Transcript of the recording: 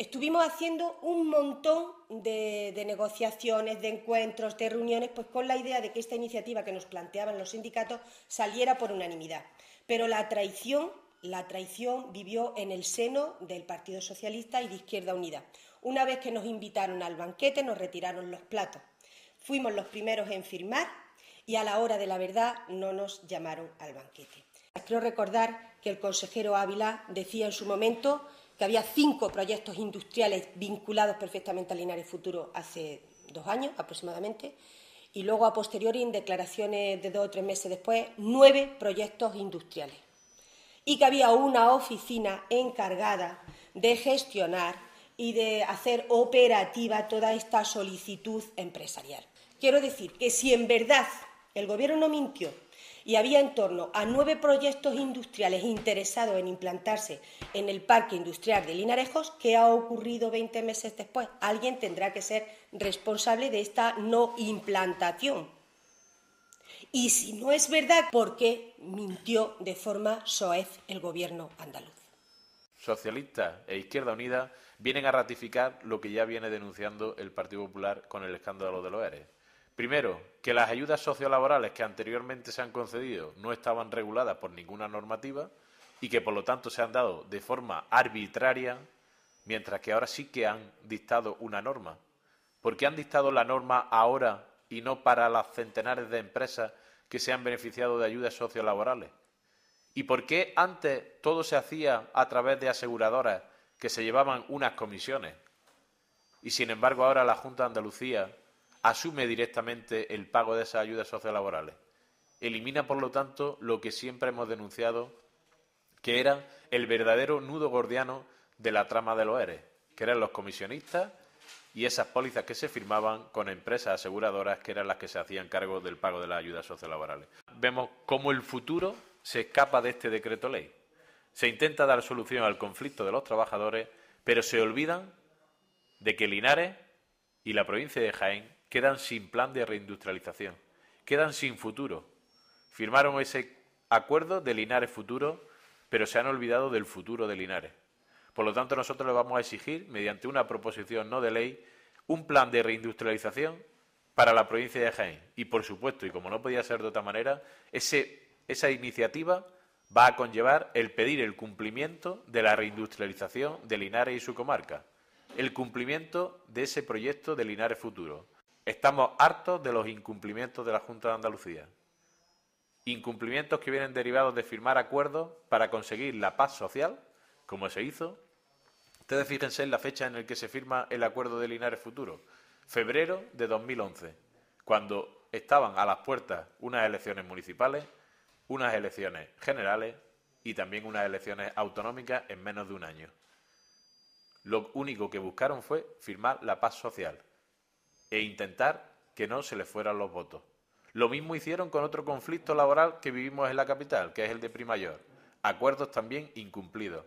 Estuvimos haciendo un montón de, negociaciones, de encuentros, de reuniones, pues con la idea de que esta iniciativa que nos planteaban los sindicatos saliera por unanimidad. Pero la traición, la traición vivió en el seno del Partido Socialista y de Izquierda Unida. Una vez que nos invitaron al banquete, nos retiraron los platos. Fuimos los primeros en firmar y a la hora de la verdad no nos llamaron al banquete. Quiero recordar que el consejero Ávila decía en su momento que había cinco proyectos industriales vinculados perfectamente al Linares Futuro hace dos años aproximadamente, y luego a posteriori, en declaraciones de dos o tres meses después, nueve proyectos industriales. Y que había una oficina encargada de gestionar y de hacer operativa toda esta solicitud empresarial. Quiero decir que si en verdad el Gobierno no mintió y había en torno a nueve proyectos industriales interesados en implantarse en el parque industrial de Linarejos, que ha ocurrido 20 meses después. Alguien tendrá que ser responsable de esta no implantación. Y si no es verdad, ¿por qué mintió de forma soez el gobierno andaluz? Socialistas e Izquierda Unida vienen a ratificar lo que ya viene denunciando el Partido Popular con el escándalo de los EREs. Primero, que las ayudas sociolaborales que anteriormente se han concedido no estaban reguladas por ninguna normativa y que por lo tanto se han dado de forma arbitraria, mientras que ahora sí que han dictado una norma. ¿Por qué han dictado la norma ahora y no para las centenares de empresas que se han beneficiado de ayudas sociolaborales? ¿Y por qué antes todo se hacía a través de aseguradoras que se llevaban unas comisiones? Y sin embargo ahora la Junta de Andalucía asume directamente el pago de esas ayudas sociolaborales. Elimina, por lo tanto, lo que siempre hemos denunciado, que era el verdadero nudo gordiano de la trama de los ERES, que eran los comisionistas y esas pólizas que se firmaban con empresas aseguradoras que eran las que se hacían cargo del pago de las ayudas sociolaborales. Vemos cómo el futuro se escapa de este decreto ley. Se intenta dar solución al conflicto de los trabajadores, pero se olvidan de que Linares y la provincia de Jaén quedan sin plan de reindustrialización, quedan sin futuro. Firmaron ese acuerdo de Linares Futuro, pero se han olvidado del futuro de Linares. Por lo tanto, nosotros le vamos a exigir, mediante una proposición no de ley, un plan de reindustrialización para la provincia de Jaén. Y, por supuesto, y como no podía ser de otra manera, esa iniciativa va a conllevar el pedir el cumplimiento de la reindustrialización de Linares y su comarca, el cumplimiento de ese proyecto de Linares Futuro. Estamos hartos de los incumplimientos de la Junta de Andalucía. Incumplimientos que vienen derivados de firmar acuerdos para conseguir la paz social, como se hizo. Ustedes fíjense en la fecha en la que se firma el acuerdo de Linares Futuro, febrero de 2011, cuando estaban a las puertas unas elecciones municipales, unas elecciones generales y también unas elecciones autonómicas en menos de un año. Lo único que buscaron fue firmar la paz social e intentar que no se les fueran los votos. Lo mismo hicieron con otro conflicto laboral que vivimos en la capital, que es el de Primayor. Acuerdos también incumplidos.